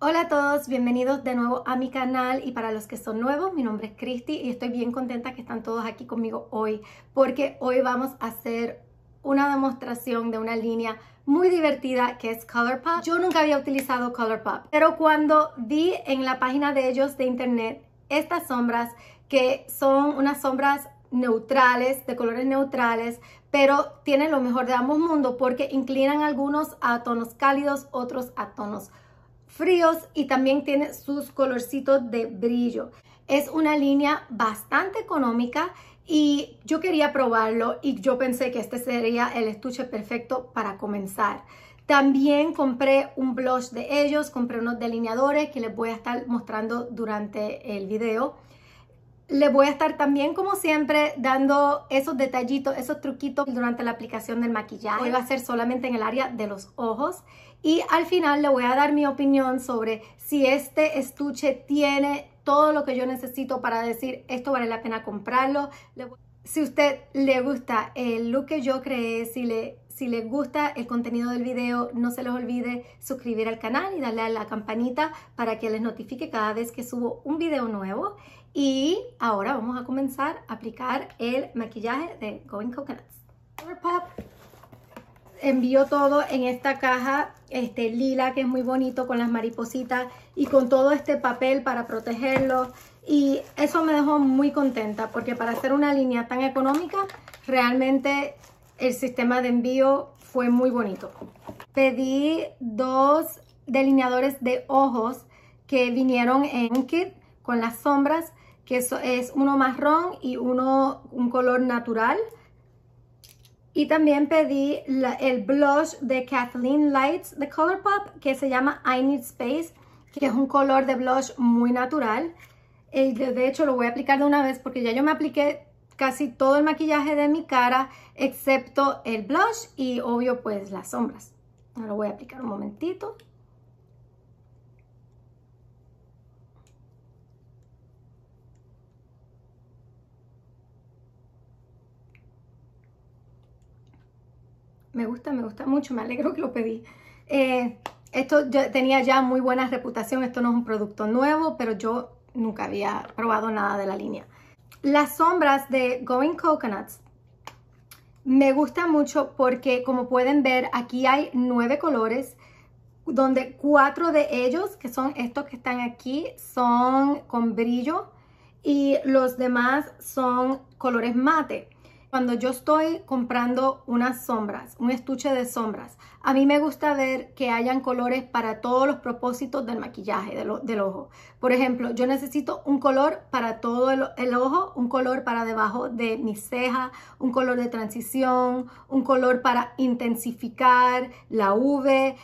Hola a todos, bienvenidos de nuevo a mi canal y para los que son nuevos, mi nombre es Christy y estoy bien contenta que están todos aquí conmigo hoy porque hoy vamos a hacer una demostración de una línea muy divertida que es Colourpop. Yo nunca había utilizado Colourpop, pero cuando vi en la página de ellos de internet estas sombras que son unas sombras neutrales, de colores neutrales, pero tienen lo mejor de ambos mundos porque inclinan algunos a tonos cálidos, otros a tonos fríos y también tiene sus colorcitos de brillo. Es una línea bastante económica y yo quería probarlo y yo pensé que este sería el estuche perfecto para comenzar. También compré un blush de ellos, compré unos delineadores que les voy a estar mostrando durante el video. Les voy a estar también, como siempre, dando esos detallitos, esos truquitos durante la aplicación del maquillaje. Hoy va a ser solamente en el área de los ojos. Y al final le voy a dar mi opinión sobre si este estuche tiene todo lo que yo necesito para decir esto vale la pena comprarlo. Si usted le gusta el look que yo creé, si le les gusta el contenido del video, no se les olvide suscribir al canal y darle a la campanita para que les notifique cada vez que subo un video nuevo. Y ahora vamos a comenzar a aplicar el maquillaje de Going Coconuts. envío Pop envió todo en esta caja este lila que es muy bonito con las maripositas y con todo este papel para protegerlo y eso me dejó muy contenta porque para hacer una línea tan económica realmente el sistema de envío fue muy bonito. Pedí dos delineadores de ojos que vinieron en kit con las sombras que es uno marrón y uno un color natural y también pedí el blush de Kathleen Lights de Colourpop que se llama I Need Space, que es un color de blush muy natural. de hecho lo voy a aplicar de una vez porque ya yo me apliqué casi todo el maquillaje de mi cara excepto el blush y obvio pues las sombras. Ahora lo voy a aplicar un momentito. Me gusta, me gusta mucho, me alegro que lo pedí. Eh, esto yo tenía ya muy buena reputación, esto no es un producto nuevo, pero yo nunca había probado nada de la línea. Las sombras de Going Coconuts me gustan mucho porque como pueden ver aquí hay nueve colores donde cuatro de ellos, que son estos que están aquí, son con brillo y los demás son colores mate. Cuando yo estoy comprando unas sombras, un estuche de sombras, a mí me gusta ver que hayan colores para todos los propósitos del maquillaje, del, ojo. Por ejemplo, yo necesito un color para todo el, ojo, un color para debajo de mi ceja, un color de transición, un color para intensificar la V.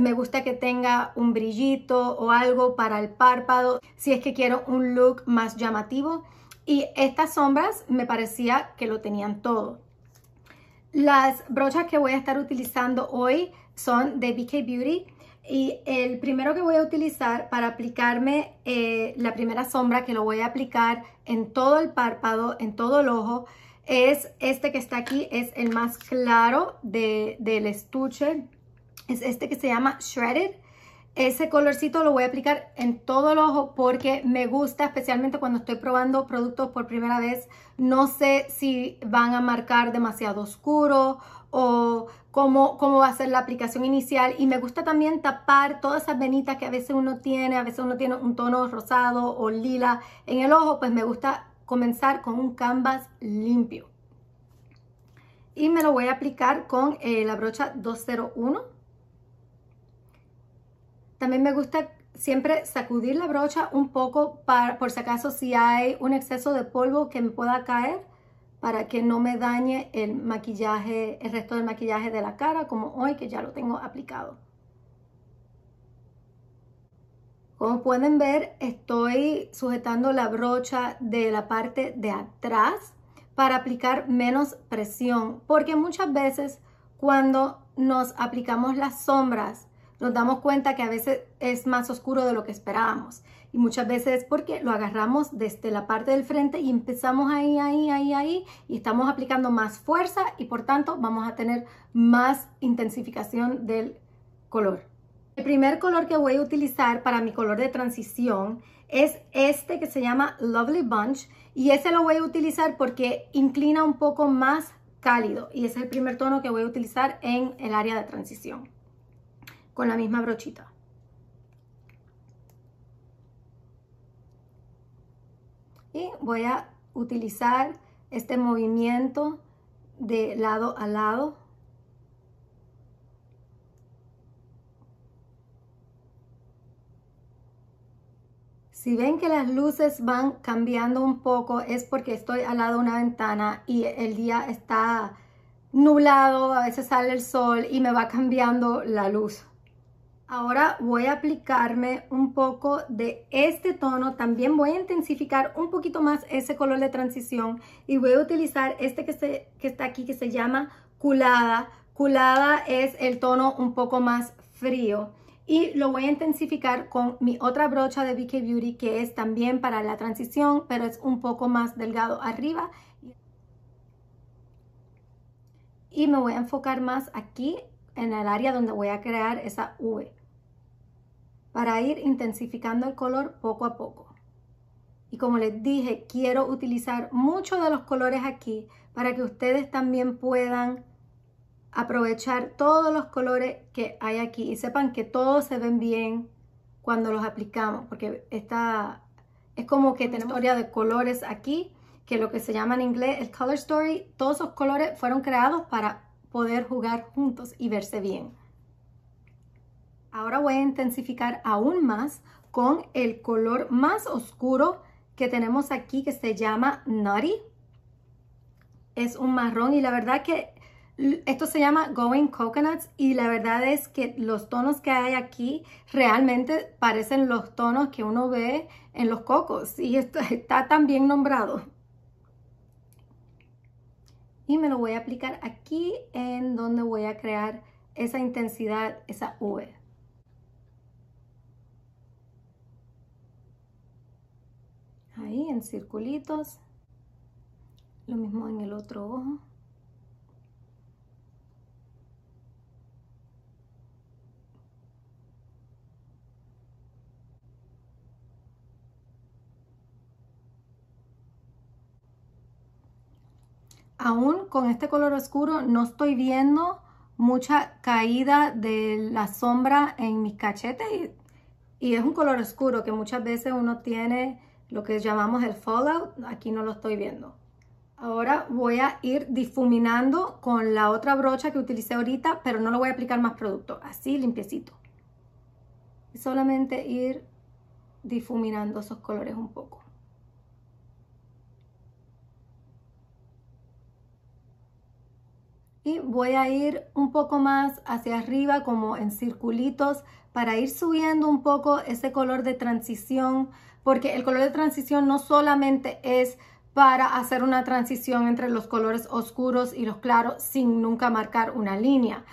Me gusta que tenga un brillito o algo para el párpado, si es que quiero un look más llamativo. Y estas sombras me parecía que lo tenían todo. Las brochas que voy a estar utilizando hoy son de BK Beauty. Y el primero que voy a utilizar para aplicarme eh, la primera sombra que lo voy a aplicar en todo el párpado, en todo el ojo, es este que está aquí, es el más claro de, del estuche. Es este que se llama Shredded. Ese colorcito lo voy a aplicar en todo el ojo porque me gusta, especialmente cuando estoy probando productos por primera vez. No sé si van a marcar demasiado oscuro o cómo, cómo va a ser la aplicación inicial. Y me gusta también tapar todas esas venitas que a veces uno tiene, a veces uno tiene un tono rosado o lila en el ojo, pues me gusta comenzar con un canvas limpio. Y me lo voy a aplicar con eh, la brocha 201 también me gusta siempre sacudir la brocha un poco para, por si acaso si hay un exceso de polvo que me pueda caer para que no me dañe el maquillaje, el resto del maquillaje de la cara como hoy que ya lo tengo aplicado. Como pueden ver, estoy sujetando la brocha de la parte de atrás para aplicar menos presión, porque muchas veces cuando nos aplicamos las sombras, nos damos cuenta que a veces es más oscuro de lo que esperábamos. Y muchas veces es porque lo agarramos desde la parte del frente y empezamos ahí, ahí, ahí, ahí, y estamos aplicando más fuerza y por tanto vamos a tener más intensificación del color. El primer color que voy a utilizar para mi color de transición es este que se llama Lovely Bunch y ese lo voy a utilizar porque inclina un poco más cálido y es el primer tono que voy a utilizar en el área de transición con la misma brochita. Y voy a utilizar este movimiento de lado a lado. Si ven que las luces van cambiando un poco es porque estoy al lado de una ventana y el día está nublado, a veces sale el sol y me va cambiando la luz. Ahora voy a aplicarme un poco de este tono, también voy a intensificar un poquito más ese color de transición y voy a utilizar este que, está aquí que se llama culada. Culada es el tono un poco más frío y lo voy a intensificar con mi otra brocha de BK Beauty que es también para la transición pero es un poco más delgado arriba y me voy a enfocar más aquí en el área donde voy a crear esa V para ir intensificando el color poco a poco. Y como les dije, quiero utilizar muchos de los colores aquí para que ustedes también puedan aprovechar todos los colores que hay aquí y sepan que todos se ven bien cuando los aplicamos, porque esta es como que tenemos historia de colores aquí, que lo que se llama en inglés el color story, todos esos colores fueron creados para poder jugar juntos y verse bien. Ahora voy a intensificar aún más con el color más oscuro que tenemos aquí que se llama Nutty. Es un marrón y la verdad que esto se llama Going Coconuts y la verdad es que los tonos que hay aquí realmente parecen los tonos que uno ve en los cocos y esto está tan bien nombrado y me lo voy a aplicar aquí en donde voy a crear esa intensidad, esa V. Ahí en circulitos. Lo mismo en el otro ojo. aún con este color oscuro no estoy viendo mucha caída de la sombra en mis cachetes y, es un color oscuro que muchas veces uno tiene lo que llamamos el fallout, aquí no lo estoy viendo. Ahora voy a ir difuminando con la otra brocha que utilicé ahorita, pero no lo voy a aplicar más producto, así limpiecito. Y solamente ir difuminando esos colores un poco. y voy a ir un poco más hacia arriba como en circulitos para ir subiendo un poco ese color de transición porque el color de transición no solamente es para hacer una transición entre los colores oscuros y los claros sin nunca marcar una línea.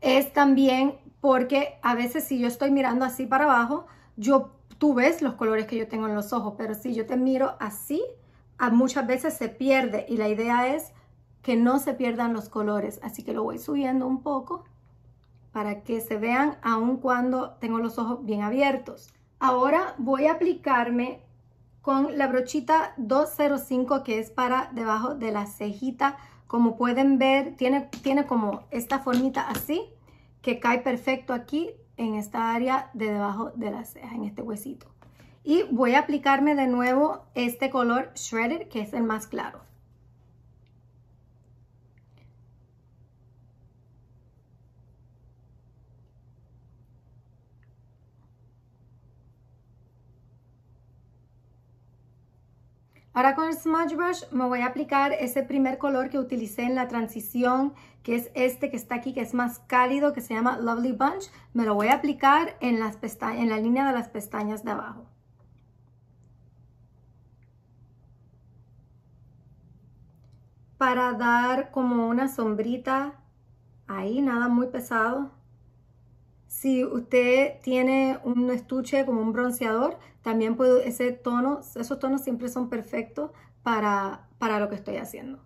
Es también porque a veces si yo estoy mirando así para abajo, yo, tú ves los colores que yo tengo en los ojos, pero si yo te miro así, a muchas veces se pierde y la idea es que no se pierdan los colores. Así que lo voy subiendo un poco para que se vean aun cuando tengo los ojos bien abiertos. Ahora voy a aplicarme con la brochita 205 que es para debajo de la cejita. Como pueden ver, tiene, tiene como esta formita así que cae perfecto aquí en esta área de debajo de la ceja, en este huesito. Y voy a aplicarme de nuevo este color Shredded, que es el más claro. Ahora con el Smudge Brush me voy a aplicar ese primer color que utilicé en la transición, que es este que está aquí, que es más cálido, que se llama Lovely Bunch. Me lo voy a aplicar en, las en la línea de las pestañas de abajo. Para dar como una sombrita ahí, nada muy pesado. Si usted tiene un estuche como un bronceador, también puedo, ese tono, esos tonos siempre son perfectos para, para lo que estoy haciendo.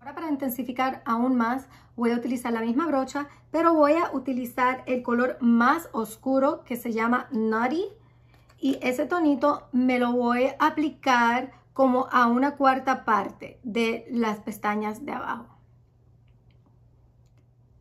Ahora para intensificar aún más voy a utilizar la misma brocha, pero voy a utilizar el color más oscuro que se llama Nutty y ese tonito me lo voy a aplicar como a una cuarta parte de las pestañas de abajo.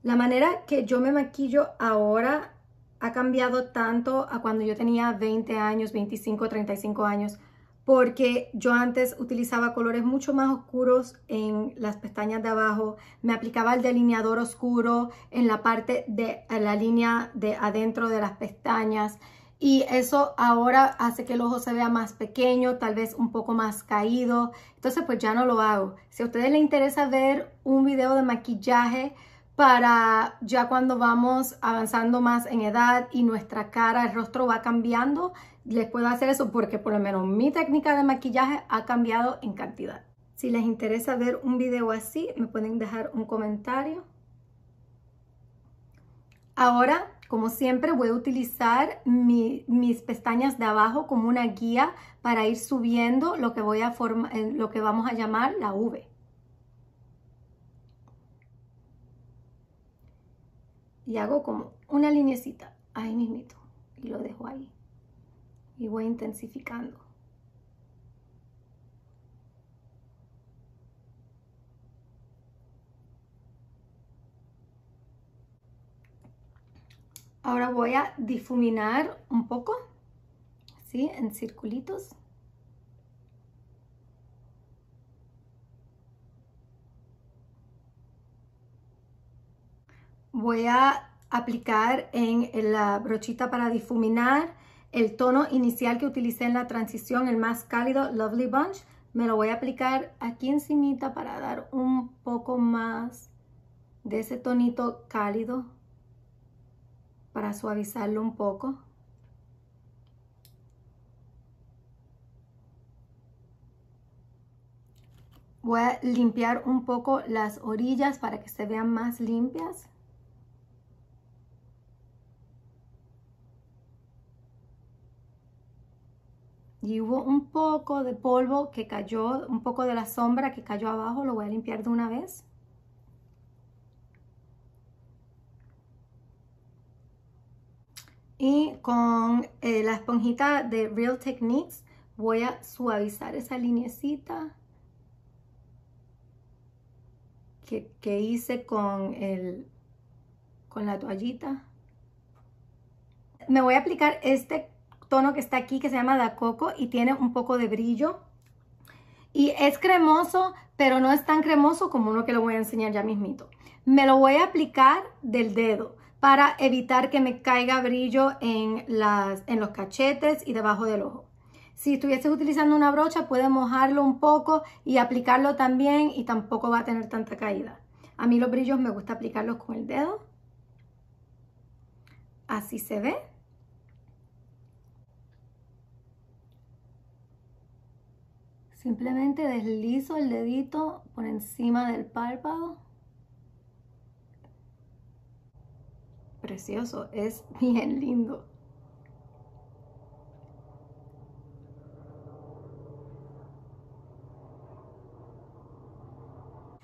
La manera que yo me maquillo ahora ha cambiado tanto a cuando yo tenía 20 años, 25, 35 años, porque yo antes utilizaba colores mucho más oscuros en las pestañas de abajo, me aplicaba el delineador oscuro en la parte de la línea de adentro de las pestañas y eso ahora hace que el ojo se vea más pequeño, tal vez un poco más caído, entonces pues ya no lo hago. Si a ustedes les interesa ver un video de maquillaje, para ya cuando vamos avanzando más en edad y nuestra cara, el rostro va cambiando, les puedo hacer eso porque por lo menos mi técnica de maquillaje ha cambiado en cantidad. Si les interesa ver un video así, me pueden dejar un comentario. Ahora, como siempre, voy a utilizar mis pestañas de abajo como una guía para ir subiendo lo que, voy a eh, lo que vamos a llamar la V. y hago como una linecita ahí mismito y lo dejo ahí y voy intensificando. Ahora voy a difuminar un poco, ¿sí? En circulitos. voy a aplicar en la brochita para difuminar el tono inicial que utilicé en la transición, el más cálido Lovely Bunch. Me lo voy a aplicar aquí encimita para dar un poco más de ese tonito cálido para suavizarlo un poco. Voy a limpiar un poco las orillas para que se vean más limpias. y hubo un poco de polvo que cayó, un poco de la sombra que cayó abajo, lo voy a limpiar de una vez. Y con eh, la esponjita de Real Techniques voy a suavizar esa linecita que, hice con, con la toallita. Me voy a aplicar este que está aquí que se llama Da Coco y tiene un poco de brillo. Y es cremoso, pero no es tan cremoso como uno que le voy a enseñar ya mismito. Me lo voy a aplicar del dedo para evitar que me caiga brillo en, las, en los cachetes y debajo del ojo. Si estuvieses utilizando una brocha, puede mojarlo un poco y aplicarlo también y tampoco va a tener tanta caída. A mí los brillos me gusta aplicarlos con el dedo. Así se ve. Simplemente deslizo el dedito por encima del párpado. Precioso, es bien lindo.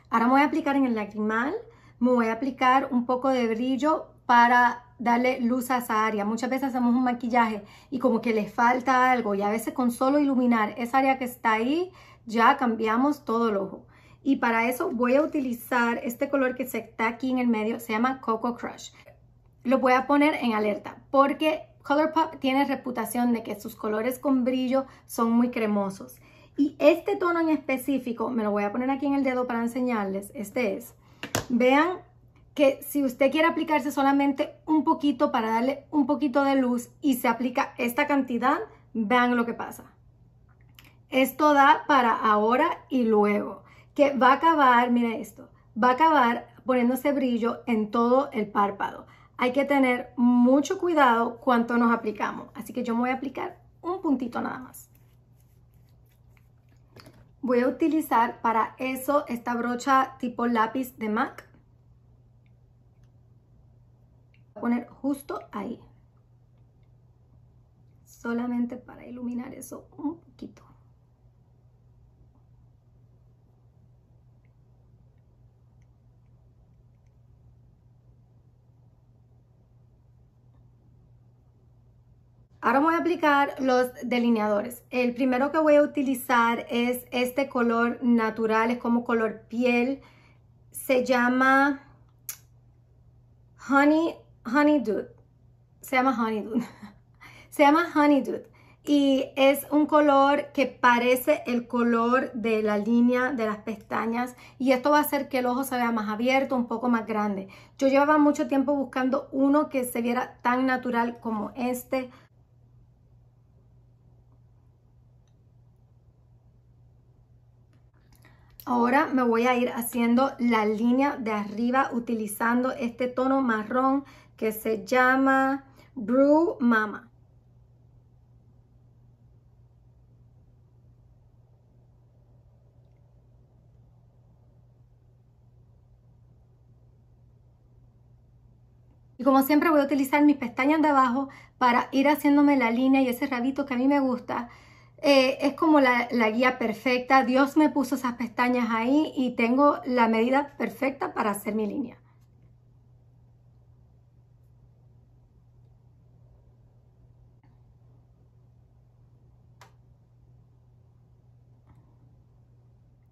Ahora me voy a aplicar en el lagrimal, me voy a aplicar un poco de brillo para darle luz a esa área. Muchas veces hacemos un maquillaje y como que le falta algo y a veces con solo iluminar esa área que está ahí ya cambiamos todo el ojo. Y para eso voy a utilizar este color que está aquí en el medio, se llama Coco Crush. Lo voy a poner en alerta porque Colourpop tiene reputación de que sus colores con brillo son muy cremosos. Y este tono en específico, me lo voy a poner aquí en el dedo para enseñarles, este es. Vean que si usted quiere aplicarse solamente un poquito para darle un poquito de luz y se aplica esta cantidad, vean lo que pasa. Esto da para ahora y luego, que va a acabar, mire esto, va a acabar poniéndose brillo en todo el párpado. Hay que tener mucho cuidado cuánto nos aplicamos, así que yo me voy a aplicar un puntito nada más. Voy a utilizar para eso esta brocha tipo lápiz de MAC poner justo ahí. Solamente para iluminar eso un poquito. Ahora voy a aplicar los delineadores. El primero que voy a utilizar es este color natural, es como color piel. Se llama Honey Honey Dude. Se llama Honey Dude. Se llama Honey Dude. Y es un color que parece el color de la línea de las pestañas. Y esto va a hacer que el ojo se vea más abierto, un poco más grande. Yo llevaba mucho tiempo buscando uno que se viera tan natural como este. Ahora me voy a ir haciendo la línea de arriba utilizando este tono marrón que se llama Brew Mama. Y como siempre voy a utilizar mis pestañas de abajo para ir haciéndome la línea y ese rabito que a mí me gusta eh, es como la, la, guía perfecta. Dios me puso esas pestañas ahí y tengo la medida perfecta para hacer mi línea.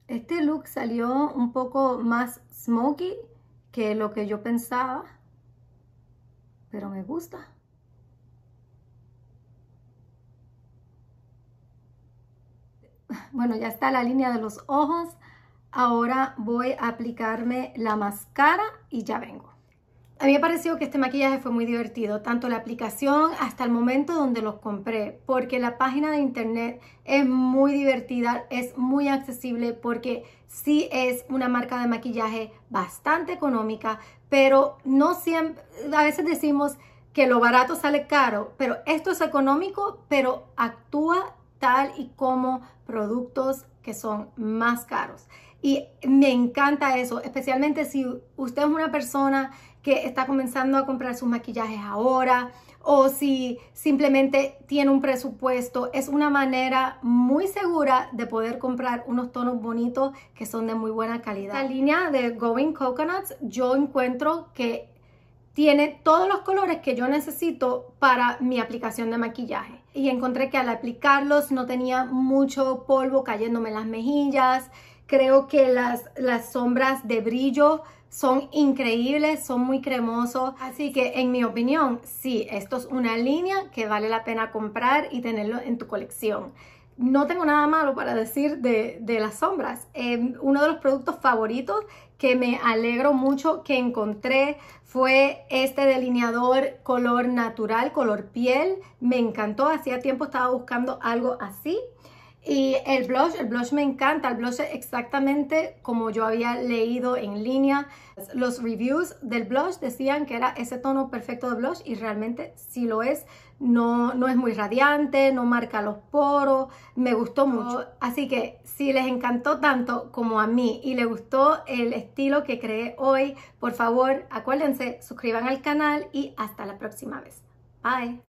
Este look salió un poco más smoky que lo que yo pensaba, pero me gusta. bueno, ya está la línea de los ojos. Ahora voy a aplicarme la máscara y ya vengo. A mí me pareció que este maquillaje fue muy divertido, tanto la aplicación hasta el momento donde los compré, porque la página de internet es muy divertida, es muy accesible, porque sí es una marca de maquillaje bastante económica, pero no siempre, a veces decimos que lo barato sale caro, pero esto es económico, pero actúa tal y como productos que son más caros. Y me encanta eso, especialmente si usted es una persona que está comenzando a comprar sus maquillajes ahora o si simplemente tiene un presupuesto. Es una manera muy segura de poder comprar unos tonos bonitos que son de muy buena calidad. La línea de Going Coconuts yo encuentro que tiene todos los colores que yo necesito para mi aplicación de maquillaje y encontré que al aplicarlos no tenía mucho polvo cayéndome en las mejillas. Creo que las, las sombras de brillo son increíbles, son muy cremosos. Así que en mi opinión, sí, esto es una línea que vale la pena comprar y tenerlo en tu colección. No tengo nada malo para decir de, las sombras. Em, uno de los productos favoritos que me alegro mucho que encontré fue este delineador color natural, color piel. Me encantó, hacía tiempo estaba buscando algo así. Y el blush, el blush me encanta, el blush es exactamente como yo había leído en línea. Los reviews del blush decían que era ese tono perfecto de blush y realmente sí lo es no, es muy radiante, no marca los poros, me gustó mucho. Así que si les encantó tanto como a mí y les gustó el estilo que creé hoy, por favor acuérdense, suscriban al canal y hasta la próxima vez. Bye.